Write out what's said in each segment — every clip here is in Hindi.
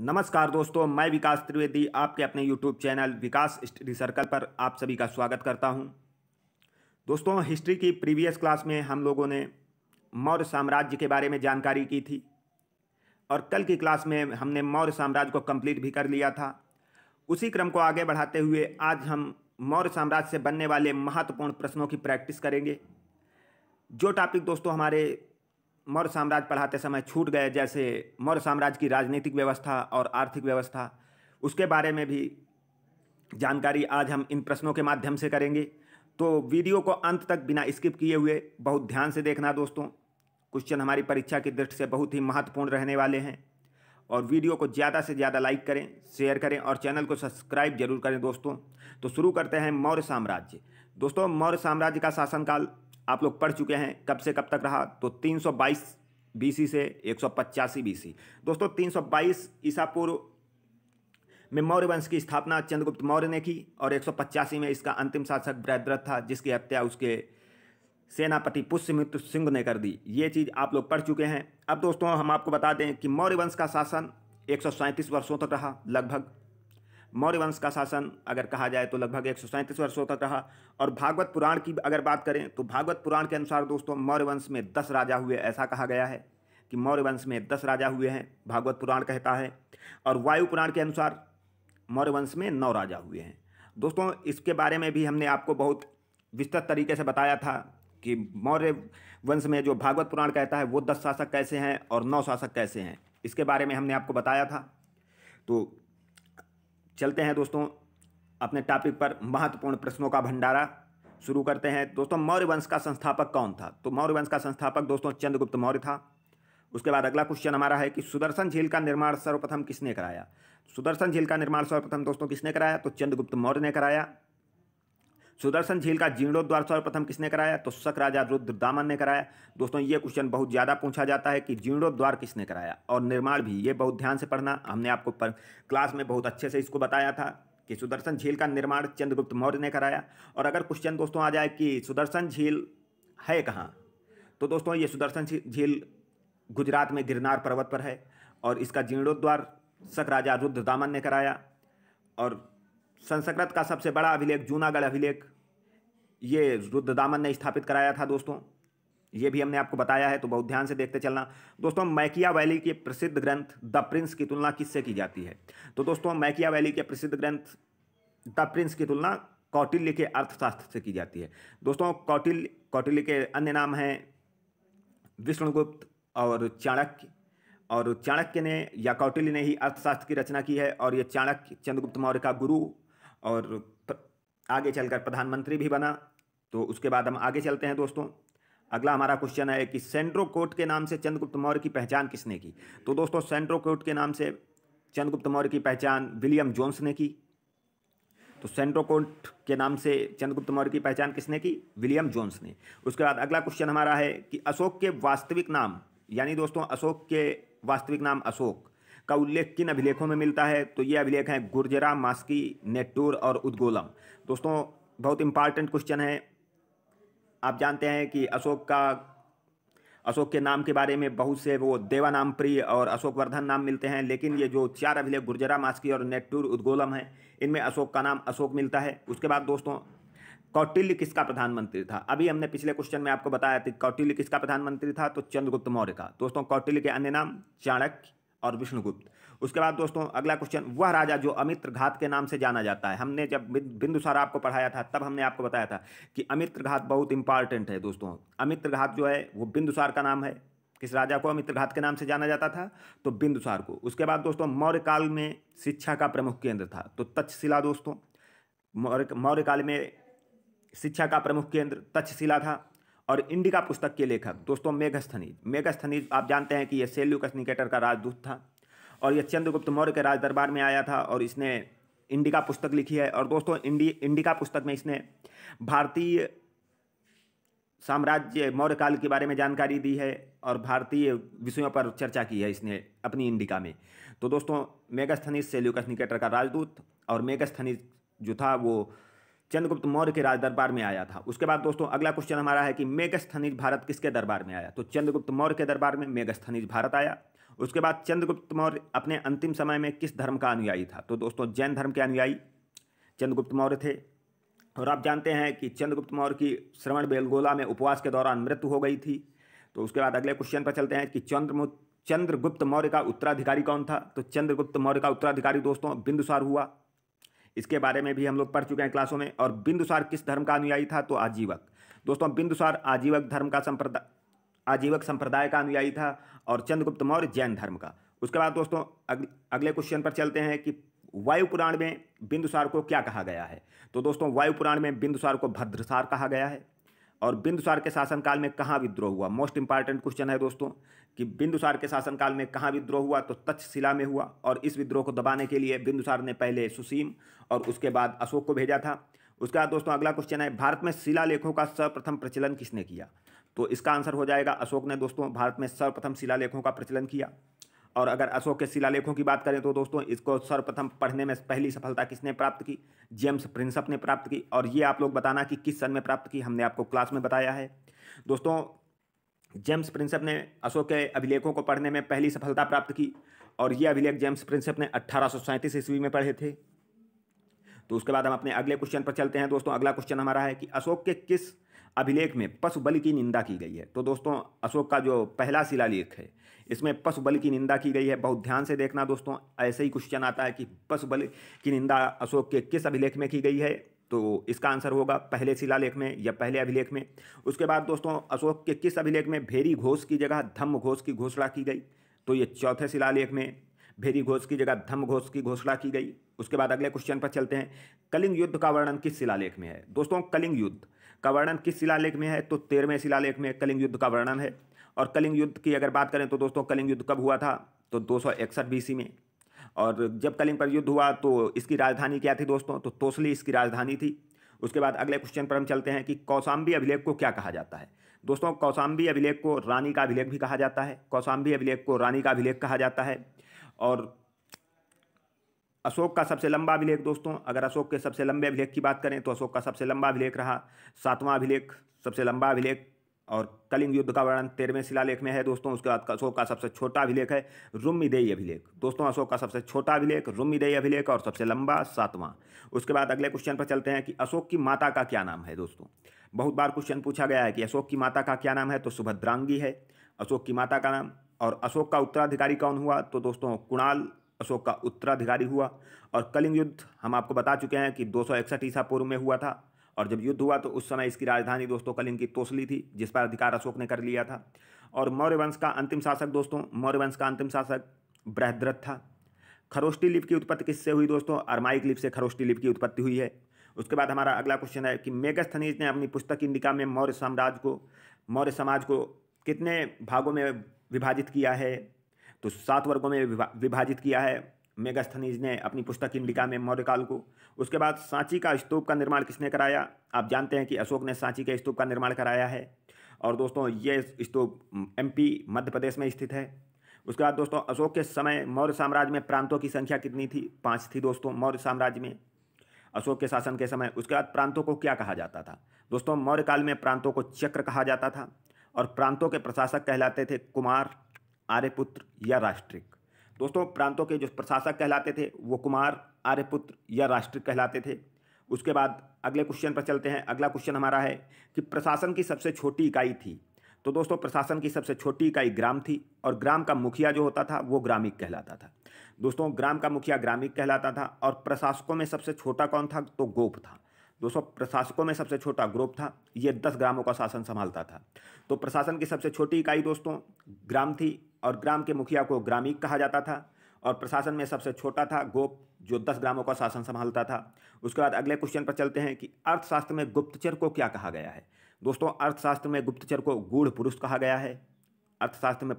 नमस्कार दोस्तों मैं विकास त्रिवेदी आपके अपने YouTube channel Vikas study circle पर आप सभी का स्वागत करता हूं। दोस्तों हिस्ट्री की प्रीवियस क्लास में हम लोगों ने मौर्य साम्राज्य के बारे में जानकारी की थी और कल की क्लास में हमने मौर्य साम्राज्य को कंप्लीट भी कर लिया था उसी क्रम को आगे बढ़ाते हुए आज हम मौर्य साम्राज्य से बनने वाले महत्वपूर्ण प्रश्नों की प्रैक्टिस करेंगे जो टॉपिक दोस्तों हमारे मौर्य साम्राज्य पढ़ाते समय छूट गए जैसे मौर्य साम्राज्य की राजनीतिक व्यवस्था और आर्थिक व्यवस्था उसके बारे में भी जानकारी आज हम इन प्रश्नों के माध्यम से करेंगे तो वीडियो को अंत तक बिना स्किप किए हुए बहुत ध्यान से देखना दोस्तों क्वेश्चन हमारी परीक्षा की दृष्टि से बहुत ही महत्वपूर्ण रहने वाले हैं और वीडियो को ज़्यादा से ज़्यादा लाइक करें शेयर करें और चैनल को सब्सक्राइब जरूर करें दोस्तों तो शुरू करते हैं मौर्य साम्राज्य दोस्तों मौर्य साम्राज्य का शासनकाल आप लोग पढ़ चुके हैं कब से कब तक रहा तो 322 बीसी से एक सौ बीसी दोस्तों 322 ईसा पूर्व में मौर्य वंश की स्थापना चंद्रगुप्त मौर्य ने की और एक में इसका अंतिम शासक बृहद्रथ था जिसकी हत्या उसके सेनापति पुष्यमित्र सिंह ने कर दी ये चीज़ आप लोग पढ़ चुके हैं अब दोस्तों हम आपको बता दें कि मौर्य वंश का शासन एक वर्षों तक रहा लगभग मौर्य वंश का शासन अगर कहा जाए तो लगभग एक वर्षों तक रहा और भागवत पुराण की अगर बात करें तो भागवत पुराण के अनुसार दोस्तों मौर्य वंश में दस राजा हुए ऐसा कहा गया है कि मौर्य वंश में दस राजा हुए हैं भागवत पुराण कहता है और वायु पुराण के अनुसार मौर्य वंश में नौ राजा हुए हैं दोस्तों इसके बारे में भी हमने आपको बहुत विस्तृत तरीके से बताया था कि मौर्य वंश में जो भागवत पुराण कहता है वो दस शासक कैसे हैं और नौ शासक कैसे हैं इसके बारे में हमने आपको बताया था तो चलते हैं दोस्तों अपने टॉपिक पर महत्वपूर्ण प्रश्नों का भंडारा शुरू करते हैं दोस्तों मौर्य वंश का संस्थापक कौन था तो मौर्य वंश का संस्थापक दोस्तों चंद्रगुप्त मौर्य था उसके बाद अगला क्वेश्चन हमारा है कि सुदर्शन झील का निर्माण सर्वप्रथम किसने कराया सुदर्शन झील का निर्माण सर्वप्रथम दोस्तों किसने कराया तो चंद्रगुप्त मौर्य ने कराया सुदर्शन झील का जीर्णोद्वार सर्वप्रथम किसने कराया तो शक राजा रुद्र दामन ने कराया दोस्तों ये क्वेश्चन बहुत ज़्यादा पूछा जाता है कि जीर्णोद्वार किसने कराया और निर्माण भी ये बहुत ध्यान से पढ़ना हमने आपको पर, क्लास में बहुत अच्छे से इसको बताया था कि सुदर्शन झील का निर्माण चंद्रगुप्त मौर्य ने कराया और अगर क्वेश्चन दोस्तों आ जाए कि सुदर्शन झील है कहाँ तो दोस्तों ये सुदर्शन झील गुजरात में गिरनार पर्वत पर है और इसका जीर्णोद्वार शक राजा रुद्र दामन ने कराया और संस्कृत का सबसे बड़ा अभिलेख जूनागढ़ अभिलेख ये रुद्रदामन ने स्थापित कराया था दोस्तों ये भी हमने आपको बताया है तो बहुत ध्यान से देखते चलना दोस्तों मैकिया वैली के प्रसिद्ध ग्रंथ द प्रिंस की तुलना किससे की जाती है तो दोस्तों मैकिया वैली के प्रसिद्ध ग्रंथ द प्रिंस की तुलना कौटिल्य के अर्थशास्त्र से की जाती है दोस्तों कौटिल्य कौटिल्य के अन्य नाम हैं विष्णुगुप्त और चाणक्य और चाणक्य ने या कौटिल्य ने ही अर्थशास्त्र की रचना की है और ये चाणक्य चंद्रगुप्त मौर्य का गुरु और आगे चलकर प्रधानमंत्री भी बना तो उसके बाद हम आगे चलते हैं दोस्तों अगला हमारा क्वेश्चन है कि सेंड्रो कोर्ट के नाम से चंद्रगुप्त मौर्य की पहचान किसने की तो दोस्तों सेंड्रो कोर्ट के नाम से चंद्रगुप्त मौर्य की पहचान विलियम जोन्स ने की तो सेंड्रो कोर्ट के नाम से चंद्रगुप्त मौर्य की पहचान किसने की विलियम जोन्स ने उसके बाद अगला क्वेश्चन हमारा है कि अशोक के वास्तविक नाम यानी दोस्तों अशोक के वास्तविक नाम अशोक का उल्लेख किन अभिलेखों में मिलता है तो ये अभिलेख हैं गुर्जरा मास्की नेट्टूर और उद्गोलम दोस्तों बहुत इंपॉर्टेंट क्वेश्चन है आप जानते हैं कि अशोक का अशोक के नाम के बारे में बहुत से वो देवानाम प्रिय और अशोकवर्धन नाम मिलते हैं लेकिन ये जो चार अभिलेख गुर्जरा मास्की और नेट्टूर उद्गोलम हैं इनमें अशोक का नाम अशोक मिलता है उसके बाद दोस्तों कौटिल्य किसका प्रधानमंत्री था अभी हमने पिछले क्वेश्चन में आपको बताया था कौटिल्य किसका प्रधानमंत्री था तो चंद्रगुप्त मौर्य का दोस्तों कौटिल्य के अन्य नाम चाणक्य और विष्णुगुप्त उसके बाद दोस्तों अगला क्वेश्चन वह राजा जो अमित्र घात के नाम से जाना जाता है हमने जब बिंदुसार आपको पढ़ाया था तब हमने आपको बताया था कि अमित्र घात बहुत इंपॉर्टेंट है दोस्तों अमित्र घात जो है वो बिंदुसार का नाम है किस राजा को अमित्र घात के नाम से जाना जाता था तो बिंदुसार को उसके बाद दोस्तों मौर्य काल में शिक्षा का प्रमुख केंद्र था तो तक्षशिला दोस्तों मौर्य मौर्य काल में शिक्षा का प्रमुख केंद्र तक्षशिला था और इंडिका पुस्तक के लेखक दोस्तों मेघस्थनीज मेघस्थनीज आप जानते हैं कि यह सेल्यूकस निकेटर का राजदूत था और यह चंद्रगुप्त मौर्य के राज दरबार में आया था और इसने इंडिका पुस्तक लिखी है और दोस्तों इंडी इंडिका पुस्तक में इसने भारतीय साम्राज्य मौर्य काल के बारे में जानकारी दी है और भारतीय विषयों पर चर्चा की है इसने अपनी इंडिका में तो दोस्तों मेगास्थनीज सेल्यूकस निकेटर का राजदूत और मेगास्थनीज जो था वो चंद्रगुप्त मौर्य के राजदरबार में आया था उसके बाद दोस्तों अगला क्वेश्चन हमारा है कि मेघस्थनिज भारत किसके दरबार में आया तो चंद्रगुप्त मौर्य के दरबार में मेघस्थनिज भारत आया उसके बाद चंद्रगुप्त मौर्य अपने अंतिम समय में किस धर्म का अनुयायी था तो दोस्तों जैन धर्म के अनुयायी चंद्रगुप्त मौर्य थे और आप जानते हैं कि चंद्रगुप्त मौर्य की श्रवण बेलगोला में उपवास के दौरान मृत्यु हो गई थी तो उसके बाद अगले क्वेश्चन पर चलते हैं कि चंद्र चंद्रगुप्त मौर्य का उत्तराधिकारी कौन था तो चंद्रगुप्त मौर्य का उत्तराधिकारी दोस्तों बिंदुसार हुआ इसके बारे में भी हम लोग पढ़ चुके हैं क्लासों में और बिंदुसार किस धर्म का अनुयायी था तो आजीवक दोस्तों बिंदुसार आजीवक धर्म का संप्रदाय आजीवक संप्रदाय का अनुयायी था और चंद्रगुप्त मौर्य जैन धर्म का उसके बाद दोस्तों अग, अगले क्वेश्चन पर चलते हैं कि वायु पुराण में बिंदुसार को क्या कहा गया है तो दोस्तों वायु पुराण में बिंदुसार को भद्रसार कहा गया है और बिंदुसार के शासनकाल में कहाँ विद्रोह हुआ मोस्ट इंपॉर्टेंट क्वेश्चन है दोस्तों कि बिंदुसार के शासनकाल में कहाँ विद्रोह हुआ तो तक्षशिला में हुआ और इस विद्रोह को दबाने के लिए बिंदुसार ने पहले सुसीम और उसके बाद अशोक को भेजा था उसके बाद दोस्तों अगला क्वेश्चन है भारत में शिलालेखों का सर्वप्रथम प्रचलन किसने किया तो इसका आंसर हो जाएगा अशोक ने दोस्तों भारत में सर्वप्रथम शिलालेखों का प्रचलन किया और अगर अशोक के शिलालेखों की बात करें तो दोस्तों इसको सर्वप्रथम पढ़ने में पहली सफलता किसने प्राप्त की जेम्स प्रिंसअप ने प्राप्त की और ये आप लोग बताना कि किस सन में प्राप्त की हमने आपको क्लास में बताया है दोस्तों जेम्स प्रिंसप ने अशोक के अभिलेखों को पढ़ने में पहली सफलता प्राप्त की और ये अभिलेख जेम्स प्रिंसप ने अट्ठारह ईस्वी में पढ़े थे तो उसके बाद हम अपने अगले क्वेश्चन पर चलते हैं दोस्तों अगला क्वेश्चन हमारा है कि अशोक के किस अभिलेख में पशु बल की निंदा की गई है तो दोस्तों अशोक का जो पहला शिलालेख है इसमें पशु बल की निंदा की गई है बहुत ध्यान से देखना दोस्तों ऐसे ही क्वेश्चन आता है कि पशु बल की निंदा अशोक के किस अभिलेख में की गई है तो इसका आंसर होगा पहले शिलालेख में या पहले अभिलेख में उसके बाद दोस्तों अशोक के किस अभिलेख में भेरी घोष की जगह धम्म घोष की घोषणा की गई तो ये चौथे शिलालेख में भेरी घोष की जगह धम्म घोष की घोषणा की गई उसके बाद अगले क्वेश्चन पर चलते हैं कलिंग युद्ध का वर्णन किस शिलालेख में है दोस्तों कलिंग युद्ध का वर्णन किस शिलालेख में है तो तेरहवें शिलालेख में कलिंग युद्ध का वर्णन है और कलिंग युद्ध की अगर बात करें तो दोस्तों कलिंग युद्ध कब हुआ था तो दो सौ बीसी में और जब कलिंग पर युद्ध हुआ तो इसकी राजधानी क्या थी दोस्तों तो तोसली इसकी राजधानी थी उसके बाद अगले क्वेश्चन पर हम चलते हैं कि कौसाम्बी अभिलेख को क्या कहा जाता है दोस्तों कौसाम्बी अभिलेख को रानी का अभिलेख भी कहा जाता है कौसाम्बी अभिलेख को रानी का अभिलेख कहा जाता है और अशोक का सबसे लंबा अभिलेख दोस्तों अगर अशोक के सबसे लंबे अभिलेख की बात करें तो अशोक का सबसे लंबा अभिलेख रहा सातवां अभिलेख सबसे लंबा अभिलेख और कलिंग युद्ध का वर्णन तेरहवें शिलालेख में है दोस्तों उसके बाद अशोक का सबसे छोटा अभिलेख है रुमिदेई अभिलेख दोस्तों अशोक का सबसे छोटा अभिलेख रुमिदेई अभिलेख और सबसे लंबा सातवां उसके बाद अगले क्वेश्चन पर चलते हैं कि अशोक की माता का क्या नाम है दोस्तों बहुत बार क्वेश्चन पूछा गया है कि अशोक की माता का क्या नाम है तो सुभद्रांगी है अशोक की माता का नाम और अशोक का उत्तराधिकारी कौन हुआ तो दोस्तों कुणाल अशोक का उत्तराधिकारी हुआ और कलिंग युद्ध हम आपको बता चुके हैं कि दो सौ इकसठ ईसा पूर्व में हुआ था और जब युद्ध हुआ तो उस समय इसकी राजधानी दोस्तों कलिंग की तोसली थी जिस पर अधिकार अशोक ने कर लिया था और मौर्य वंश का अंतिम शासक दोस्तों मौर्य वंश का अंतिम शासक बृहद्रथ था खरोष्टी लिप की उत्पत्ति किससे हुई दोस्तों अरमाइक लिप से खरोष्टी लिप की उत्पत्ति हुई है उसके बाद हमारा अगला क्वेश्चन है कि मेगस्थनीज ने अपनी पुस्तक इंडिका में मौर्य साम्राज्य को मौर्य समाज को कितने भागों में विभाजित किया है तो सात वर्गों में विभाजित किया है मेगास्थनीज ने अपनी पुस्तक इंडिका में मौर्यकाल को उसके बाद सांची का स्तूप का निर्माण किसने कराया आप जानते हैं कि अशोक ने सांची के स्तूप का निर्माण कराया है और दोस्तों ये स्तूप एमपी मध्य प्रदेश में स्थित है उसके बाद दोस्तों अशोक के समय मौर्य साम्राज्य में प्रांतों की संख्या कितनी थी पाँच थी दोस्तों मौर्य साम्राज्य में अशोक के शासन के समय उसके बाद प्रांतों को क्या कहा जाता था दोस्तों मौर्य काल में प्रांतों को चक्र कहा जाता था और प्रांतों के प्रशासक कहलाते थे कुमार आर्यपुत्र या राष्ट्रिक दोस्तों प्रांतों के जो प्रशासक कहलाते थे वो कुमार आर्यपुत्र या राष्ट्रिक कहलाते थे उसके बाद अगले क्वेश्चन पर चलते हैं अगला क्वेश्चन हमारा है कि प्रशासन की सबसे छोटी इकाई थी तो दोस्तों प्रशासन की सबसे छोटी इकाई ग्राम थी और ग्राम का मुखिया जो होता था वो ग्रामिक कहलाता था दोस्तों ग्राम का मुखिया ग्रामिक कहलाता था और प्रशासकों में सबसे छोटा कौन था तो गोप था दोस्तों प्रशासकों में सबसे छोटा ग्रोप था ये दस ग्रामों का शासन संभालता था तो प्रशासन की सबसे छोटी इकाई दोस्तों ग्राम थी और ग्राम के मुखिया को ग्रामीक कहा जाता था और प्रशासन में सबसे छोटा था गोप जो दस ग्रामों का शासन संभालता था उसके बाद अगले क्वेश्चन पर चलते हैं कि अर्थशास्त्र में गुप्तचर को क्या कहा गया है दोस्तों अर्थशास्त्र में गुप्तचर को गूढ़ पुरुष कहा गया है अर्थशास्त्र में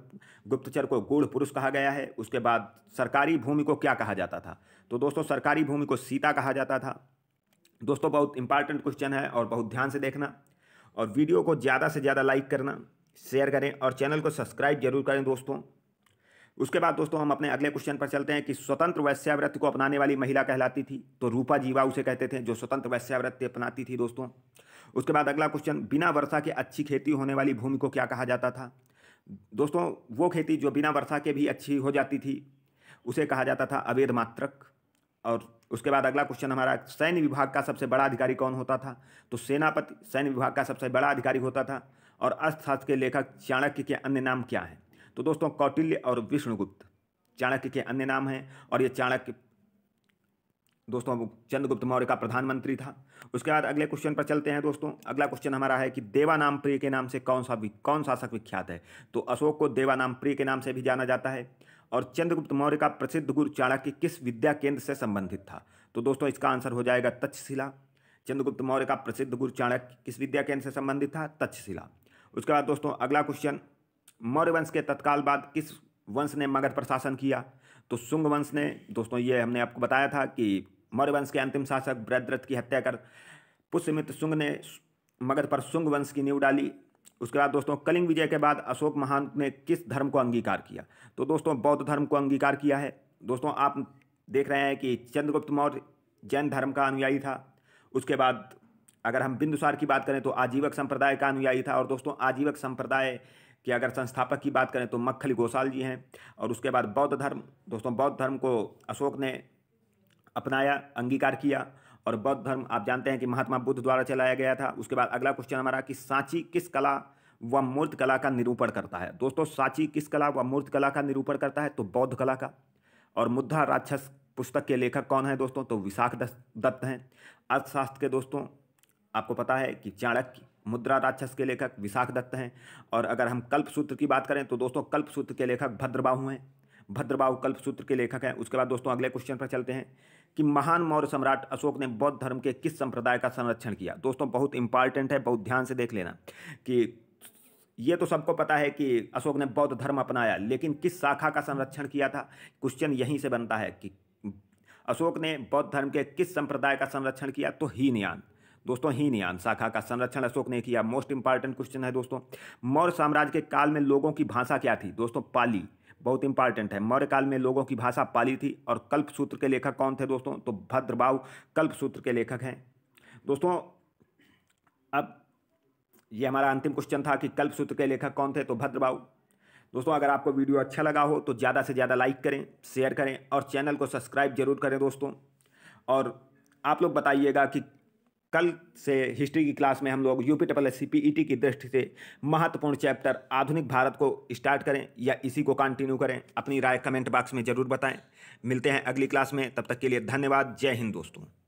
गुप्तचर को गूढ़ पुरुष कहा गया है उसके बाद सरकारी भूमि को क्या कहा जाता था तो दोस्तों सरकारी भूमि को सीता कहा जाता था दोस्तों बहुत इंपॉर्टेंट क्वेश्चन है और बहुत ध्यान से देखना और वीडियो को ज़्यादा से ज़्यादा लाइक करना शेयर करें और चैनल को सब्सक्राइब जरूर करें दोस्तों उसके बाद दोस्तों हम अपने अगले क्वेश्चन पर चलते हैं कि स्वतंत्र वैश्याव्रत को अपनाने वाली महिला कहलाती थी तो रूपा जीवा उसे कहते थे जो स्वतंत्र वैश्याव्रत अपनाती थी दोस्तों उसके बाद अगला क्वेश्चन बिना वर्षा के अच्छी खेती होने वाली भूमि को क्या कहा जाता था दोस्तों वो खेती जो बिना वर्षा के भी अच्छी हो जाती थी उसे कहा जाता था अवेद मात्रक और उसके बाद अगला क्वेश्चन हमारा सैन्य विभाग का सबसे बड़ा अधिकारी कौन होता था तो सेनापति सैन्य विभाग का सबसे बड़ा अधिकारी होता था और अर्थशास्त्र के लेखक चाणक्य के अन्य नाम क्या हैं तो दोस्तों कौटिल्य और विष्णुगुप्त चाणक्य के अन्य नाम हैं और ये चाणक्य दोस्तों चंद्रगुप्त मौर्य का प्रधानमंत्री था उसके बाद अगले क्वेश्चन पर चलते हैं दोस्तों अगला क्वेश्चन हमारा है कि देवानाम प्रिय के नाम से कौन सा कौन शासक विख्यात है तो अशोक को देवानाम प्रिय के नाम से भी जाना जाता है और चंद्रगुप्त मौर्य का प्रसिद्ध गुरु चाणक्य किस विद्या केंद्र से संबंधित था तो दोस्तों इसका आंसर हो जाएगा तक्षशिला चंद्रगुप्त मौर्य का प्रसिद्ध गुरु चाणक्य किस विद्या केंद्र से संबंधित था तक्षशिला उसके बाद दोस्तों अगला क्वेश्चन मौर्य वंश के तत्काल बाद किस वंश ने मगध पर शासन किया तो शुंग वंश ने दोस्तों ये हमने आपको बताया था कि मौर्य वंश के अंतिम शासक ब्रद्रथ की हत्या कर पुष्यमित्र शुंग ने मगध पर शुंग वंश की नींव डाली उसके बाद दोस्तों कलिंग विजय के बाद अशोक महान ने किस धर्म को अंगीकार किया तो दोस्तों बौद्ध धर्म को अंगीकार किया है दोस्तों आप देख रहे हैं कि चंद्रगुप्त मौर्य जैन धर्म का अनुयायी था उसके बाद अगर हम बिंदुसार की बात करें तो आजीवक संप्रदाय का अनुयायी था और दोस्तों आजीवक संप्रदाय कि अगर संस्थापक की बात करें तो मक्खली गोसाल जी हैं और उसके बाद बौद्ध धर्म दोस्तों बौद्ध धर्म को अशोक ने अपनाया अंगीकार किया और बौद्ध धर्म आप जानते हैं कि महात्मा बुद्ध द्वारा चलाया गया था उसके बाद अगला क्वेश्चन हमारा कि सांची किस कला व मूर्त कला का निरूपण करता है दोस्तों सांची किस कला व मूर्त कला का निरूपण करता है तो बौद्ध कला का और मुद्रा राक्षस पुस्तक के लेखक कौन है दोस्तों तो विशाख दत्त हैं अर्थशास्त्र के दोस्तों आपको पता है कि चाणक्य मुद्रा राक्षस के लेखक विशाख दत्त हैं और अगर हम कल्प सूत्र की बात करें तो दोस्तों कल्प सूत्र के लेखक भद्रबाहु हैं भद्रबाहु कल्प सूत्र के लेखक हैं उसके बाद दोस्तों अगले क्वेश्चन पर चलते हैं कि महान मौर्य सम्राट अशोक ने बौद्ध धर्म के किस संप्रदाय का संरक्षण किया दोस्तों बहुत इंपॉर्टेंट है बहुत ध्यान से देख लेना कि ये तो सबको पता है कि अशोक ने बौद्ध धर्म अपनाया लेकिन किस शाखा का संरक्षण किया था क्वेश्चन यहीं से बनता है कि अशोक ने बौद्ध धर्म के किस संप्रदाय का संरक्षण किया तो हीनयान दोस्तों ही हीनयान शाखा का संरक्षण अशोक ने किया मोस्ट इंपॉर्टेंट क्वेश्चन है दोस्तों मौर्य साम्राज्य के काल में लोगों की भाषा क्या थी दोस्तों पाली बहुत इंपॉर्टेंट है मौर्य काल में लोगों की भाषा पाली थी और कल्प सूत्र के लेखक कौन थे दोस्तों तो भद्रबाव कल्प सूत्र के लेखक हैं दोस्तों अब ये हमारा अंतिम क्वेश्चन था कि कल्प सूत्र के लेखक कौन थे तो भद्रबाहु दोस्तों अगर आपको वीडियो अच्छा लगा हो तो ज़्यादा से ज़्यादा लाइक करें शेयर करें और चैनल को सब्सक्राइब जरूर करें दोस्तों और आप लोग बताइएगा कि कल से हिस्ट्री की क्लास में हम लोग यूपी टपल एस सी की दृष्टि से महत्वपूर्ण चैप्टर आधुनिक भारत को स्टार्ट करें या इसी को कंटिन्यू करें अपनी राय कमेंट बॉक्स में ज़रूर बताएं मिलते हैं अगली क्लास में तब तक के लिए धन्यवाद जय हिंद दोस्तों